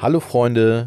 Hallo Freunde,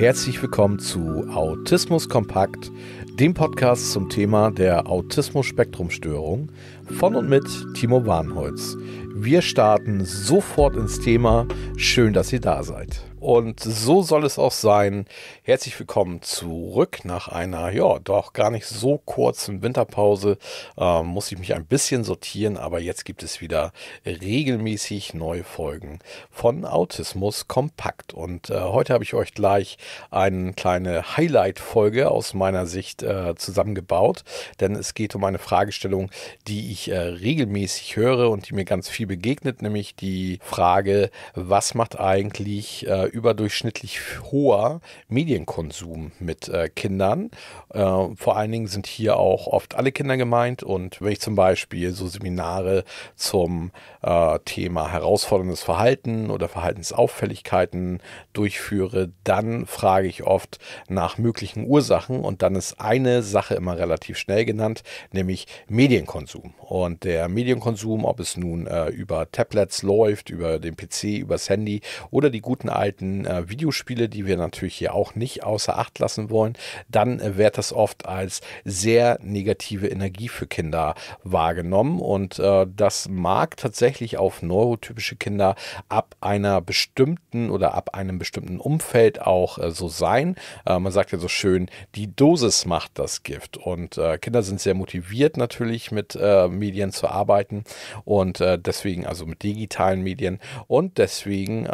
herzlich willkommen zu Autismus Kompakt, dem Podcast zum Thema der Autismus-Spektrumstörung von und mit Timo Warnholz. Wir starten sofort ins Thema. Schön, dass ihr da seid. Und so soll es auch sein. Herzlich willkommen zurück nach einer, ja, doch gar nicht so kurzen Winterpause. Ähm, muss ich mich ein bisschen sortieren, aber jetzt gibt es wieder regelmäßig neue Folgen von Autismus Kompakt. Und äh, heute habe ich euch gleich eine kleine Highlight-Folge aus meiner Sicht äh, zusammengebaut, denn es geht um eine Fragestellung, die ich äh, regelmäßig höre und die mir ganz viel begegnet, nämlich die Frage, was macht eigentlich äh, überdurchschnittlich hoher Medienkonsum mit äh, Kindern. Äh, vor allen Dingen sind hier auch oft alle Kinder gemeint und wenn ich zum Beispiel so Seminare zum äh, Thema herausforderndes Verhalten oder Verhaltensauffälligkeiten durchführe, dann frage ich oft nach möglichen Ursachen und dann ist eine Sache immer relativ schnell genannt, nämlich Medienkonsum. Und der Medienkonsum, ob es nun äh, über Tablets läuft, über den PC, übers Handy oder die guten alten alten äh, Videospiele, die wir natürlich hier auch nicht außer Acht lassen wollen, dann äh, wird das oft als sehr negative Energie für Kinder wahrgenommen. Und äh, das mag tatsächlich auf neurotypische Kinder ab einer bestimmten oder ab einem bestimmten Umfeld auch äh, so sein. Äh, man sagt ja so schön, die Dosis macht das Gift. Und äh, Kinder sind sehr motiviert natürlich mit Medien zu arbeiten und deswegen also mit digitalen Medien. Und deswegen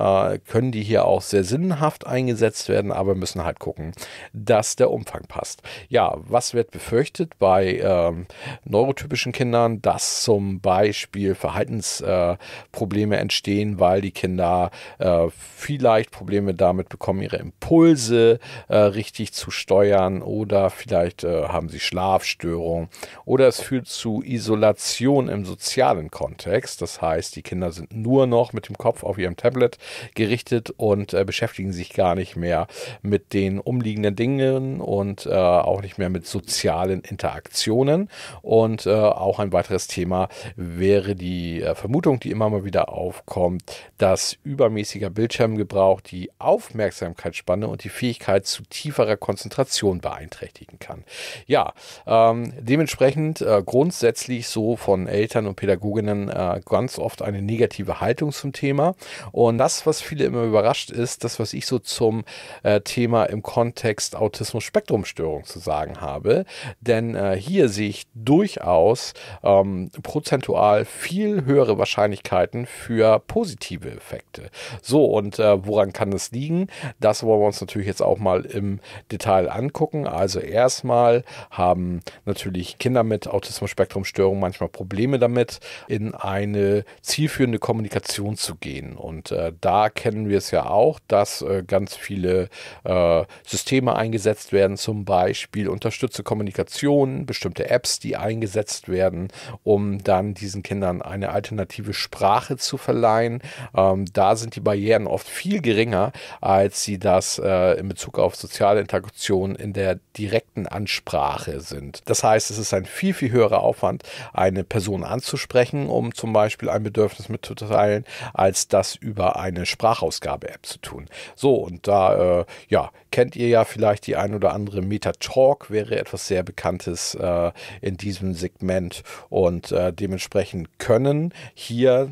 können die hier auch auch sehr sinnhaft eingesetzt werden, aber müssen halt gucken, dass der Umfang passt. Ja, was wird befürchtet bei ähm, neurotypischen Kindern, dass zum Beispiel Verhaltensprobleme äh, entstehen, weil die Kinder äh, vielleicht Probleme damit bekommen, ihre Impulse äh, richtig zu steuern oder vielleicht äh, haben sie Schlafstörungen oder es führt zu Isolation im sozialen Kontext. Das heißt, die Kinder sind nur noch mit dem Kopf auf ihrem Tablet gerichtet und und äh, beschäftigen sich gar nicht mehr mit den umliegenden Dingen und äh, auch nicht mehr mit sozialen Interaktionen. Und äh, auch ein weiteres Thema wäre die äh, Vermutung, die immer mal wieder aufkommt, dass übermäßiger Bildschirmgebrauch die Aufmerksamkeitsspanne und die Fähigkeit zu tieferer Konzentration beeinträchtigen kann. Ja, ähm, dementsprechend äh, grundsätzlich so von Eltern und Pädagoginnen äh, ganz oft eine negative Haltung zum Thema. Und das, was viele immer überrascht, ist das, was ich so zum äh, Thema im Kontext autismus spektrumstörung zu sagen habe. Denn äh, hier sehe ich durchaus ähm, prozentual viel höhere Wahrscheinlichkeiten für positive Effekte. So, und äh, woran kann das liegen? Das wollen wir uns natürlich jetzt auch mal im Detail angucken. Also erstmal haben natürlich Kinder mit autismus spektrumstörung manchmal Probleme damit, in eine zielführende Kommunikation zu gehen. Und äh, da kennen wir es ja auch auch, dass äh, ganz viele äh, Systeme eingesetzt werden, zum Beispiel unterstützte Kommunikation, bestimmte Apps, die eingesetzt werden, um dann diesen Kindern eine alternative Sprache zu verleihen. Ähm, da sind die Barrieren oft viel geringer, als sie das äh, in Bezug auf soziale Interaktion in der direkten Ansprache sind. Das heißt, es ist ein viel, viel höherer Aufwand, eine Person anzusprechen, um zum Beispiel ein Bedürfnis mitzuteilen, als das über eine Sprachausgabe-App zu zu tun. So, und da, äh, ja, kennt ihr ja vielleicht die ein oder andere Meta-Talk, wäre etwas sehr Bekanntes äh, in diesem Segment. Und äh, dementsprechend können hier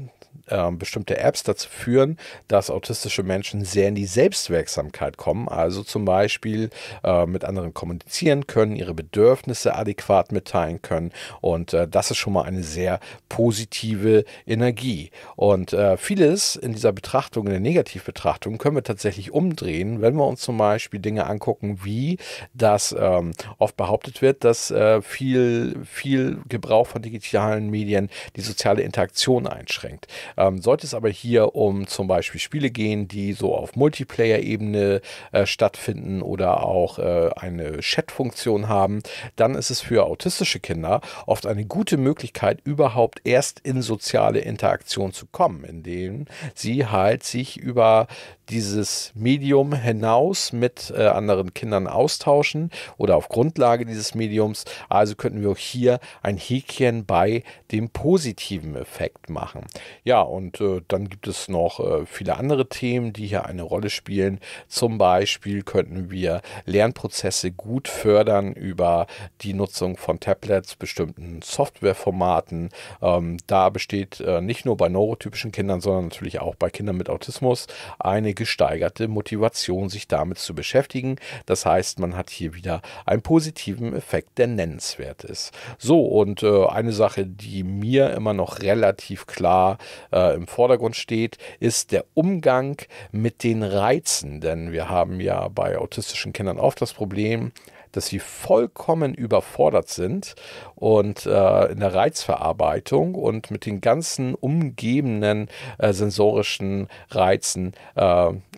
ähm, bestimmte Apps dazu führen, dass autistische Menschen sehr in die Selbstwirksamkeit kommen, also zum Beispiel äh, mit anderen kommunizieren können, ihre Bedürfnisse adäquat mitteilen können. Und äh, das ist schon mal eine sehr positive Energie. Und äh, vieles in dieser Betrachtung, in der Negativbetrachtung, können wir tatsächlich umdrehen, wenn wir uns zum Beispiel Dinge angucken, wie das ähm, oft behauptet wird, dass äh, viel, viel Gebrauch von digitalen Medien die soziale Interaktion einschränkt. Ähm, sollte es aber hier um zum Beispiel Spiele gehen, die so auf Multiplayer-Ebene äh, stattfinden oder auch äh, eine Chat-Funktion haben, dann ist es für autistische Kinder oft eine gute Möglichkeit, überhaupt erst in soziale Interaktion zu kommen, indem sie halt sich über dieses Medium hinaus mit äh, anderen Kindern austauschen oder auf Grundlage dieses Mediums. Also könnten wir auch hier ein Häkchen bei dem positiven Effekt machen. Ja, ja, und äh, dann gibt es noch äh, viele andere Themen, die hier eine Rolle spielen. Zum Beispiel könnten wir Lernprozesse gut fördern über die Nutzung von Tablets, bestimmten Softwareformaten. Ähm, da besteht äh, nicht nur bei neurotypischen Kindern, sondern natürlich auch bei Kindern mit Autismus eine gesteigerte Motivation, sich damit zu beschäftigen. Das heißt, man hat hier wieder einen positiven Effekt, der nennenswert ist. So, und äh, eine Sache, die mir immer noch relativ klar äh, im Vordergrund steht, ist der Umgang mit den Reizen. Denn wir haben ja bei autistischen Kindern oft das Problem, dass sie vollkommen überfordert sind und äh, in der Reizverarbeitung und mit den ganzen umgebenden äh, sensorischen Reizen äh,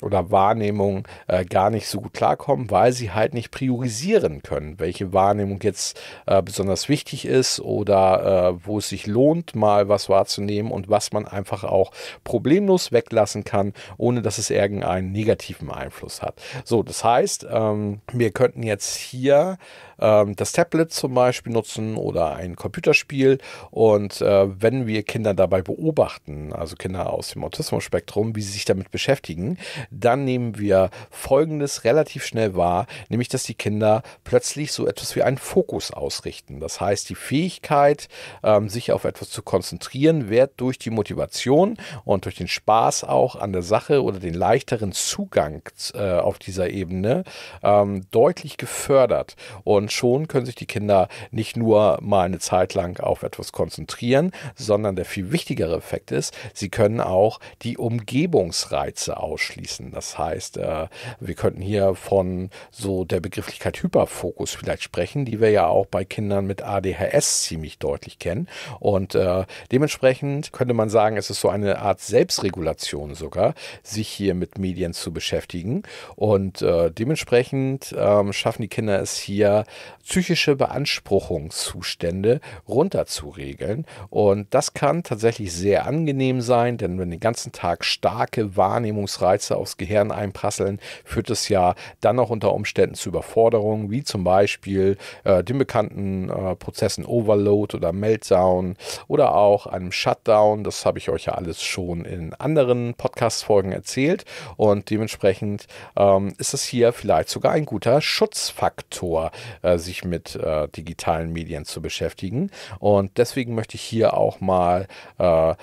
oder Wahrnehmungen äh, gar nicht so gut klarkommen, weil sie halt nicht priorisieren können, welche Wahrnehmung jetzt äh, besonders wichtig ist oder äh, wo es sich lohnt, mal was wahrzunehmen und was man einfach auch problemlos weglassen kann, ohne dass es irgendeinen negativen Einfluss hat. So, das heißt, ähm, wir könnten jetzt hier wir ähm, das Tablet zum Beispiel nutzen oder ein Computerspiel. Und äh, wenn wir Kinder dabei beobachten, also Kinder aus dem Autismus-Spektrum, wie sie sich damit beschäftigen, dann nehmen wir Folgendes relativ schnell wahr, nämlich dass die Kinder plötzlich so etwas wie einen Fokus ausrichten. Das heißt, die Fähigkeit, ähm, sich auf etwas zu konzentrieren, wird durch die Motivation und durch den Spaß auch an der Sache oder den leichteren Zugang äh, auf dieser Ebene ähm, deutlich gefördert gefordert. Und schon können sich die Kinder nicht nur mal eine Zeit lang auf etwas konzentrieren, sondern der viel wichtigere Effekt ist, sie können auch die Umgebungsreize ausschließen. Das heißt, äh, wir könnten hier von so der Begrifflichkeit Hyperfokus vielleicht sprechen, die wir ja auch bei Kindern mit ADHS ziemlich deutlich kennen. Und äh, dementsprechend könnte man sagen, es ist so eine Art Selbstregulation sogar, sich hier mit Medien zu beschäftigen. Und äh, dementsprechend ähm, schaffen die Kinder es, es hier psychische Beanspruchungszustände runterzuregeln. Und das kann tatsächlich sehr angenehm sein, denn wenn den ganzen Tag starke Wahrnehmungsreize aufs Gehirn einprasseln, führt es ja dann auch unter Umständen zu Überforderungen, wie zum Beispiel äh, den bekannten äh, Prozessen Overload oder Meltdown oder auch einem Shutdown. Das habe ich euch ja alles schon in anderen Podcast-Folgen erzählt. Und dementsprechend ähm, ist es hier vielleicht sogar ein guter Schutzfaktor Sektor äh, sich mit äh, digitalen Medien zu beschäftigen. Und deswegen möchte ich hier auch mal äh,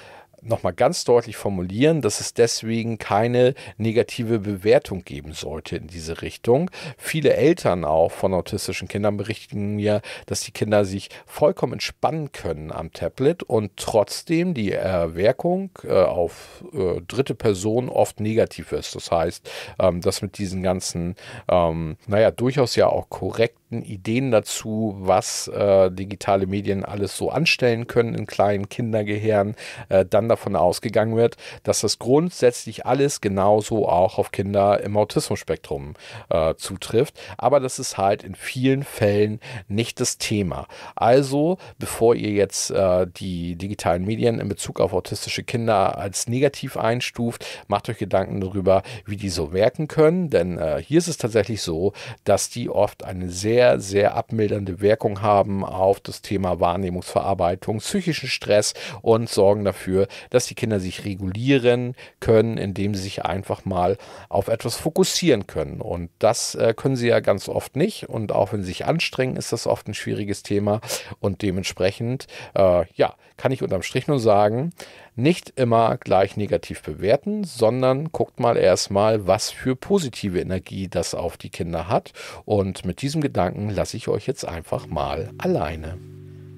nochmal ganz deutlich formulieren, dass es deswegen keine negative Bewertung geben sollte in diese Richtung. Viele Eltern auch von autistischen Kindern berichten mir, dass die Kinder sich vollkommen entspannen können am Tablet und trotzdem die äh, Wirkung äh, auf äh, dritte Person oft negativ ist. Das heißt, ähm, dass mit diesen ganzen, ähm, naja, durchaus ja auch korrekt ersten Ideen dazu, was äh, digitale Medien alles so anstellen können in kleinen Kindergehirn, äh, dann davon ausgegangen wird, dass das grundsätzlich alles genauso auch auf Kinder im Autismus-Spektrum äh, zutrifft. Aber das ist halt in vielen Fällen nicht das Thema. Also, bevor ihr jetzt äh, die digitalen Medien in Bezug auf autistische Kinder als negativ einstuft, macht euch Gedanken darüber, wie die so wirken können. Denn äh, hier ist es tatsächlich so, dass die oft eine sehr sehr, sehr abmildernde Wirkung haben auf das Thema Wahrnehmungsverarbeitung, psychischen Stress und sorgen dafür, dass die Kinder sich regulieren können, indem sie sich einfach mal auf etwas fokussieren können. Und das äh, können sie ja ganz oft nicht. Und auch wenn sie sich anstrengen, ist das oft ein schwieriges Thema. Und dementsprechend, äh, ja, kann ich unterm Strich nur sagen, nicht immer gleich negativ bewerten, sondern guckt mal erstmal, was für positive Energie das auf die Kinder hat. Und mit diesem Gedanken lasse ich euch jetzt einfach mal alleine.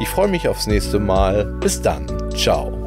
Ich freue mich aufs nächste Mal. Bis dann. Ciao.